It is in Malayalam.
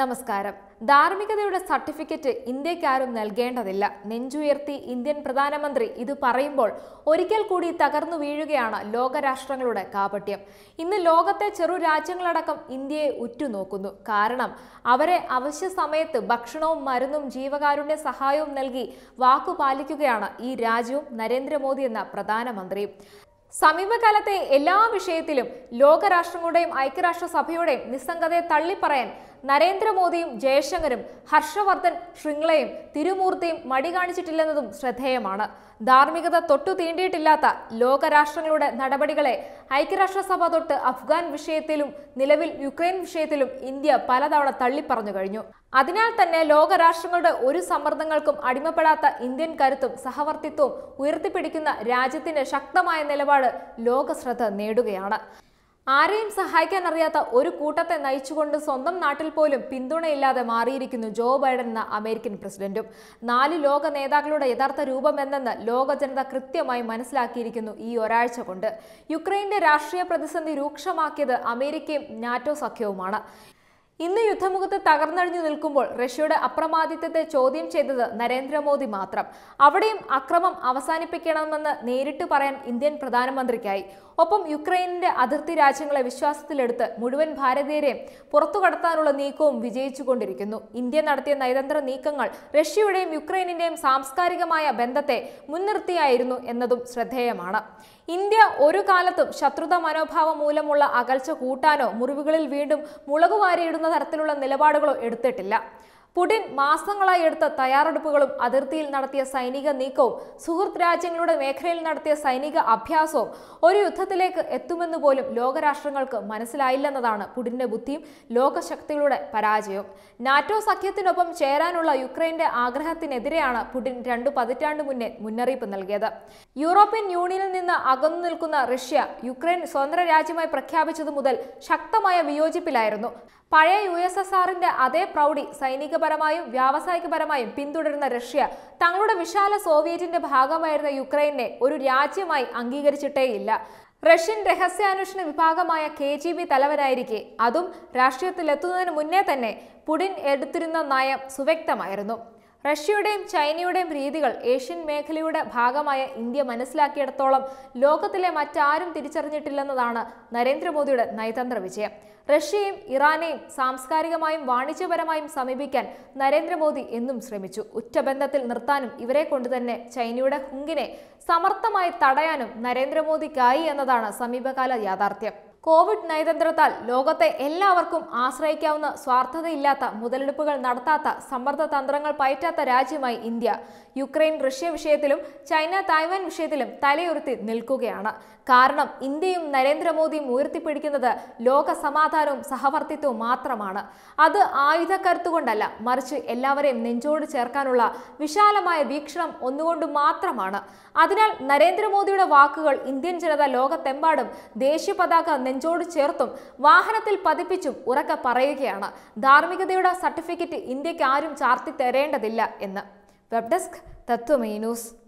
നമസ്കാരം ധാർമ്മികതയുടെ സർട്ടിഫിക്കറ്റ് ഇന്ത്യക്കാരും നൽകേണ്ടതില്ല നെഞ്ചുയർത്തി ഇന്ത്യൻ പ്രധാനമന്ത്രി ഇത് പറയുമ്പോൾ ഒരിക്കൽ കൂടി തകർന്നു വീഴുകയാണ് ലോകരാഷ്ട്രങ്ങളുടെ കാപട്യം ഇന്ന് ലോകത്തെ ചെറു രാജ്യങ്ങളടക്കം ഇന്ത്യയെ ഉറ്റുനോക്കുന്നു കാരണം അവരെ അവശ്യ സമയത്ത് ഭക്ഷണവും മരുന്നും ജീവകാരുണ്യ സഹായവും നൽകി വാക്കുപാലിക്കുകയാണ് പാലിക്കുകയാണ് ഈ രാജ്യവും നരേന്ദ്രമോദി എന്ന പ്രധാനമന്ത്രിയും സമീപകാലത്തെ എല്ലാ വിഷയത്തിലും ലോകരാഷ്ട്രങ്ങളുടെയും ഐക്യരാഷ്ട്രസഭയുടെയും നിസ്സംഗതയെ തള്ളിപ്പറയാൻ നരേന്ദ്രമോദിയും ജയശങ്കരും ഹർഷവർദ്ധൻ ശൃംഗ്ലയും തിരുമൂർത്തിയും മടി കാണിച്ചിട്ടില്ലെന്നതും ശ്രദ്ധേയമാണ് ധാർമ്മികത തൊട്ടു തീണ്ടിയിട്ടില്ലാത്ത ലോകരാഷ്ട്രങ്ങളുടെ നടപടികളെ ഐക്യരാഷ്ട്രസഭ തൊട്ട് അഫ്ഗാൻ വിഷയത്തിലും നിലവിൽ യുക്രൈൻ വിഷയത്തിലും ഇന്ത്യ പലതവണ തള്ളിപ്പറഞ്ഞു കഴിഞ്ഞു അതിനാൽ തന്നെ ലോകരാഷ്ട്രങ്ങളുടെ ഒരു സമ്മർദ്ദങ്ങൾക്കും അടിമപ്പെടാത്ത ഇന്ത്യൻ കരുത്തും സഹവർത്തിത്വവും ഉയർത്തിപ്പിടിക്കുന്ന രാജ്യത്തിന്റെ ശക്തമായ നിലപാട് ലോകശ്രദ്ധ നേടുകയാണ് ആരെയും സഹായിക്കാൻ അറിയാത്ത ഒരു കൂട്ടത്തെ നയിച്ചുകൊണ്ട് സ്വന്തം നാട്ടിൽ പോലും പിന്തുണയില്ലാതെ മാറിയിരിക്കുന്നു ജോ ബൈഡൻ എന്ന അമേരിക്കൻ പ്രസിഡന്റും നാല് ലോക നേതാക്കളുടെ യഥാർത്ഥ രൂപം എന്തെന്ന് ലോക ജനത കൃത്യമായി മനസ്സിലാക്കിയിരിക്കുന്നു ഈ ഒരാഴ്ച കൊണ്ട് യുക്രൈന്റെ രാഷ്ട്രീയ പ്രതിസന്ധി രൂക്ഷമാക്കിയത് അമേരിക്കയും നാറ്റോ സഖ്യവുമാണ് ഇന്ന് യുദ്ധമുഖത്ത് തകർന്നടിഞ്ഞു നിൽക്കുമ്പോൾ റഷ്യയുടെ അപ്രമാദിത്വത്തെ ചോദ്യം ചെയ്തത് നരേന്ദ്രമോദി മാത്രം അവിടെയും അക്രമം അവസാനിപ്പിക്കണമെന്ന് നേരിട്ട് പറയാൻ ഇന്ത്യൻ പ്രധാനമന്ത്രിക്കായി ഒപ്പം യുക്രൈനിന്റെ അതിർത്തി രാജ്യങ്ങളെ വിശ്വാസത്തിലെടുത്ത് മുഴുവൻ ഭാരതീയരെയും പുറത്തു കടത്താനുള്ള നീക്കവും വിജയിച്ചുകൊണ്ടിരിക്കുന്നു ഇന്ത്യ നടത്തിയ നയതന്ത്ര നീക്കങ്ങൾ റഷ്യയുടെയും യുക്രൈനിന്റെയും സാംസ്കാരികമായ ബന്ധത്തെ മുൻനിർത്തിയായിരുന്നു എന്നതും ശ്രദ്ധേയമാണ് ഇന്ത്യ ഒരു കാലത്തും ശത്രുത മനോഭാവം മൂലമുള്ള അകൽച്ച കൂട്ടാനോ മുറിവുകളിൽ വീണ്ടും മുളകുവാരിയിടുന്ന തരത്തിലുള്ള നിലപാടുകളോ എടുത്തിട്ടില്ല പുടിൻ മാസങ്ങളായി എടുത്ത തയ്യാറെടുപ്പുകളും അതിർത്തിയിൽ നടത്തിയ സൈനിക നീക്കവും സുഹൃത്ത് രാജ്യങ്ങളുടെ മേഖലയിൽ നടത്തിയ സൈനിക അഭ്യാസവും ഒരു യുദ്ധത്തിലേക്ക് എത്തുമെന്ന് പോലും ലോകരാഷ്ട്രങ്ങൾക്ക് മനസ്സിലായില്ലെന്നതാണ് പുടിന്റെ ബുദ്ധിയും ലോകശക്തികളുടെ പരാജയവും നാറ്റോ സഖ്യത്തിനൊപ്പം ചേരാനുള്ള യുക്രൈന്റെ ആഗ്രഹത്തിനെതിരെയാണ് പുടിൻ രണ്ടു പതിറ്റാണ്ട് മുന്നേ മുന്നറിയിപ്പ് നൽകിയത് യൂറോപ്യൻ യൂണിയനിൽ നിന്ന് അകന്നു നിൽക്കുന്ന റഷ്യ യുക്രൈൻ സ്വതന്ത്ര രാജ്യമായി പ്രഖ്യാപിച്ചതു മുതൽ ശക്തമായ വിയോജിപ്പിലായിരുന്നു പഴയ യു എസ് എസ് ആറിന്റെ അതേ പ്രൗഢി സൈനിക സാമ്പത്തികപരമായും വ്യാവസായികപരമായും പിന്തുടരുന്ന റഷ്യ തങ്ങളുടെ വിശാല സോവിയറ്റിന്റെ ഭാഗമായിരുന്ന യുക്രൈനെ ഒരു രാജ്യമായി അംഗീകരിച്ചിട്ടേയില്ല റഷ്യൻ രഹസ്യാന്വേഷണ വിഭാഗമായ കെ ജി ബി തലവനായിരിക്കെ അതും രാഷ്ട്രീയത്തിലെത്തുന്നതിന് മുന്നേ തന്നെ പുടിൻ എടുത്തിരുന്ന നയം സുവ്യക്തമായിരുന്നു റഷ്യയുടെയും ചൈനയുടെയും രീതികൾ ഏഷ്യൻ മേഖലയുടെ ഭാഗമായ ഇന്ത്യ മനസ്സിലാക്കിയിടത്തോളം ലോകത്തിലെ മറ്റാരും തിരിച്ചറിഞ്ഞിട്ടില്ലെന്നതാണ് നരേന്ദ്രമോദിയുടെ നയതന്ത്ര വിജയം റഷ്യയും ഇറാനെയും സാംസ്കാരികമായും വാണിജ്യപരമായും സമീപിക്കാൻ നരേന്ദ്രമോദി എന്നും ശ്രമിച്ചു ഉറ്റബന്ധത്തിൽ നിർത്താനും ഇവരെ കൊണ്ടുതന്നെ ചൈനയുടെ ഹുങ്കിനെ സമർത്ഥമായി തടയാനും നരേന്ദ്രമോദിക്കായി എന്നതാണ് സമീപകാല യാഥാർത്ഥ്യം കോവിഡ് നയതന്ത്രത്താൽ ലോകത്തെ എല്ലാവർക്കും ആശ്രയിക്കാവുന്ന സ്വാർത്ഥതയില്ലാത്ത മുതലെടുപ്പുകൾ നടത്താത്ത സമ്മർദ്ദ തന്ത്രങ്ങൾ പയറ്റാത്ത രാജ്യമായി ഇന്ത്യ യുക്രൈൻ റഷ്യ വിഷയത്തിലും ചൈന തായ്വാൻ വിഷയത്തിലും തലയുരുത്തി നിൽക്കുകയാണ് കാരണം ഇന്ത്യയും നരേന്ദ്രമോദിയും ഉയർത്തിപ്പിടിക്കുന്നത് ലോക സമാധാനവും സഹവർത്തിത്വവും മാത്രമാണ് അത് ആയുധക്കരുത്തുകൊണ്ടല്ല മറിച്ച് എല്ലാവരെയും നെഞ്ചോട് ചേർക്കാനുള്ള വിശാലമായ വീക്ഷണം ഒന്നുകൊണ്ട് മാത്രമാണ് അതിനാൽ നരേന്ദ്രമോദിയുടെ വാക്കുകൾ ഇന്ത്യൻ ജനത ലോകത്തെമ്പാടും ദേശീയ പതാക നെഞ്ചോട് ചേർത്തും വാഹനത്തിൽ പതിപ്പിച്ചും ഉറക്ക പറയുകയാണ് ധാർമ്മികതയുടെ സർട്ടിഫിക്കറ്റ് ഇന്ത്യക്ക് ആരും ചാർത്തി തരേണ്ടതില്ല എന്ന് വെബ് ഡെസ്ക് തത്വമേ ന്യൂസ്